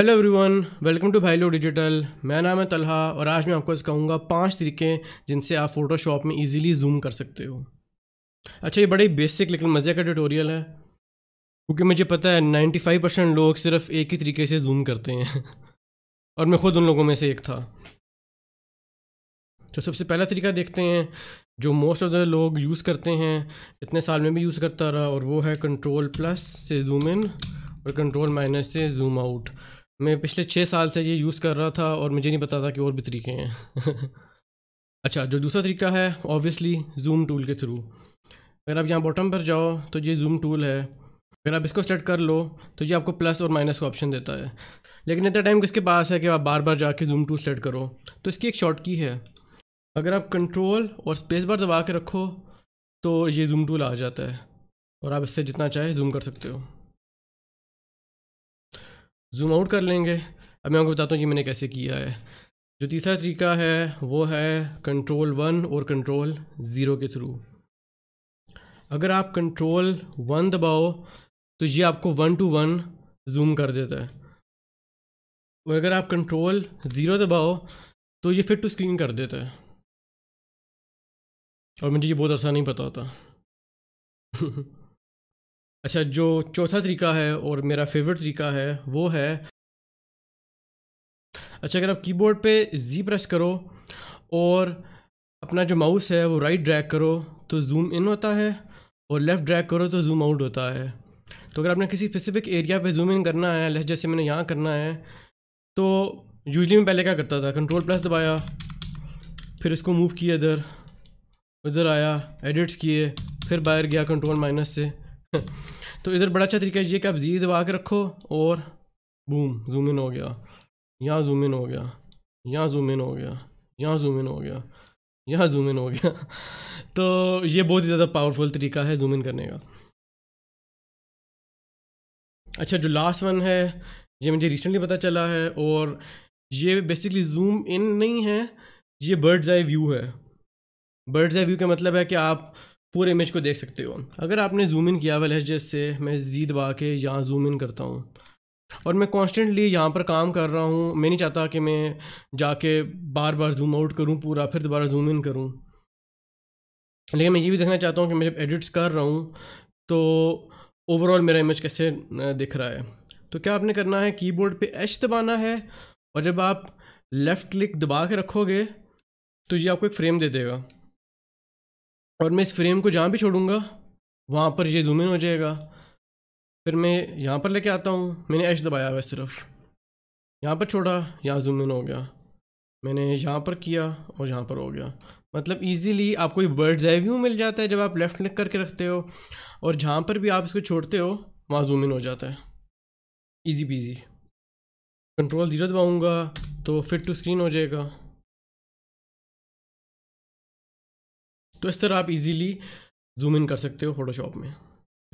hello everyone welcome to भाईलो digital मैं नाम है तलहा और आज मैं आपको कहूँगा पांच तरीके जिनसे आप फोटोशॉप में इजीली जूम कर सकते हो अच्छा ये बड़े बेसिक लेकिन मज़े का ट्यूटोरियल है क्योंकि मुझे पता है 95 परसेंट लोग सिर्फ एक ही तरीके से जूम करते हैं और मैं ख़ुद उन लोगों में से एक था तो सबसे पहला तरीका देखते हैं जो मोस्ट ऑफ द लोग यूज़ करते हैं इतने साल में भी यूज़ करता रहा और वो है कंट्रोल प्लस से जूम इन और कंट्रोल माइनस से जूम आउट मैं पिछले छः साल से ये यूज़ कर रहा था और मुझे नहीं पता था कि और भी तरीके हैं अच्छा जो दूसरा तरीका है ऑब्वियसली जूम टूल के थ्रू अगर आप यहाँ बॉटम पर जाओ तो ये जूम टूल है अगर आप इसको सेलेक्ट कर लो तो ये आपको प्लस और माइनस का ऑप्शन देता है लेकिन इतना टाइम किसके पास है कि आप बार बार जाके जूम टूल सेलेक्ट करो तो इसकी एक शॉर्ट की है अगर आप कंट्रोल और स्पेस बार दबा के रखो तो ये जूम टूल आ जाता है और आप इससे जितना चाहे जूम कर सकते हो जूम आउट कर लेंगे अब मैं आपको बताता हूँ जी मैंने कैसे किया है जो तीसरा तरीका है वो है कंट्रोल वन और कंट्रोल ज़ीरो के थ्रू अगर आप कंट्रोल वन दबाओ तो ये आपको वन टू वन जूम कर देता है और अगर आप कंट्रोल ज़ीरो दबाओ तो ये फिट टू स्क्रीन कर देता है और मुझे ये बहुत अरसा नहीं पता होता अच्छा जो चौथा तरीका है और मेरा फेवरेट तरीका है वो है अच्छा अगर आप कीबोर्ड पे जी प्रेस करो और अपना जो माउस है वो राइट ड्रैग करो तो जूम इन होता है और लेफ़्ट ड्रैग करो तो जूम आउट होता है तो अगर आपने किसी स्पेसिफिक एरिया पे जूम इन करना है लेफ्ट जैसे मैंने यहाँ करना है तो यूजली मैं पहले क्या करता था कंट्रोल प्लस दबाया फिर इसको मूव किया इधर उधर आया एडिट्स किए फिर बाहर गया कंट्रोल माइनस से तो इधर बड़ा अच्छा तरीका ये कि आप जी दबा के रखो और बूम जूम इन हो गया यहाँ जूम इन हो गया यहाँ जूम इन हो गया यहाँ जूम इन हो गया यहाँ जूम इन हो गया तो ये बहुत ही ज़्यादा पावरफुल तरीका है जूम इन करने का अच्छा जो लास्ट वन है ये मुझे रिसेंटली पता चला है और ये बेसिकली जूम इन नहीं है ये बर्ड्स आई व्यू है बर्ड्स आई व्यू का मतलब है कि आप पूरे इमेज को देख सकते हो अगर आपने जूम इन किया हुआ लहजेस से मैं जीत बा के यहाँ जूम इन करता हूँ और मैं कॉन्स्टेंटली यहाँ पर काम कर रहा हूँ मैं नहीं चाहता कि मैं जाके बार बार जूम आउट करूँ पूरा फिर दोबारा जूम इन करूँ लेकिन मैं ये भी देखना चाहता हूँ कि मैं जब एडिट्स कर रहा हूँ तो ओवरऑल मेरा इमेज कैसे दिख रहा है तो क्या आपने करना है कीबोर्ड पे एच दबाना है और जब आप लेफ़्ट क्लिक दबा के रखोगे तो ये आपको एक फ्रेम दे देगा और मैं इस फ्रेम को जहाँ भी छोड़ूंगा वहाँ पर ये जूम इन हो जाएगा फिर मैं यहाँ पर लेके आता हूँ मैंने एश दबाया हुआ सिर्फ यहाँ पर छोड़ा यहाँ जूम इन हो गया मैंने यहाँ पर किया और यहाँ पर हो गया मतलब इजीली आपको बर्ड जाए व्यू मिल जाता है जब आप लेफ़्ट क्लिक करके रखते हो और जहाँ पर भी आप इसको छोड़ते हो वहाँ जूम इन हो जाता है ईजी पीजी कंट्रोल जीरो दबाऊँगा तो फिट टू स्क्रीन हो जाएगा तो इस तरह आप इजीली जूम इन कर सकते हो फोटोशॉप में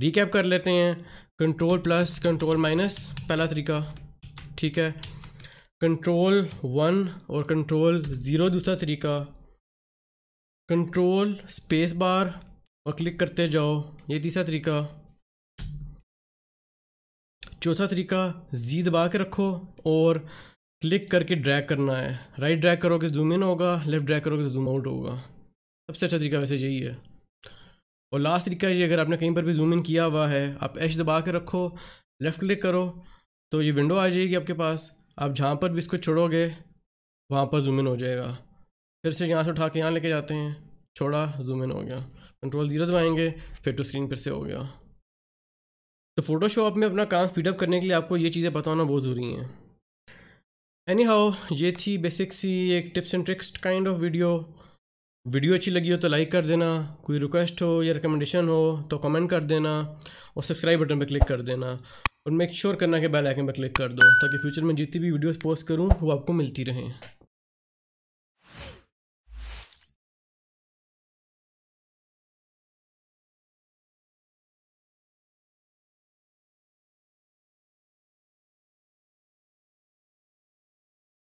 रिकैप कर लेते हैं कंट्रोल प्लस कंट्रोल माइनस पहला तरीका ठीक है कंट्रोल वन और कंट्रोल ज़ीरो दूसरा तरीका कंट्रोल स्पेस बार और क्लिक करते जाओ ये तीसरा तरीका चौथा तरीका जी दबा के रखो और क्लिक करके ड्रैग करना है राइट ड्रैग करोगे जूम तो इन होगा लेफ़्ट ड्रैग करोगे जूम तो आउट होगा सबसे अच्छा तरीका वैसे यही है और लास्ट तरीका ये अगर आपने कहीं पर भी जूम इन किया हुआ है आप एच दबा के रखो लेफ़्ट क्लिक करो तो ये विंडो आ जाएगी आपके पास आप जहाँ पर भी इसको छोड़ोगे वहाँ पर जूम इन हो जाएगा फिर से यहाँ से उठा के यहाँ लेके जाते हैं छोड़ा जूम इन हो गया कंट्रोल जीरो दबाएंगे फिर टू स्क्रीन फिर से हो गया तो फोटोशॉप में अपना काम स्पीडअप करने के लिए आपको ये चीज़ें पता होना बहुत ज़रूरी हैं एनी हाउ ये थी बेसिक सी एक tips and tricks kind of video video अच्छी लगी हो तो लाइक कर देना कोई रिक्वेस्ट हो या रिकमेंडेशन हो तो कमेंट कर देना और सब्सक्राइब बटन पर क्लिक कर देना और मेक श्योर sure करना कि बेल आइकन पर क्लिक कर दो ताकि फ्यूचर में जितनी भी वीडियोस पोस्ट करूं वो आपको मिलती रहें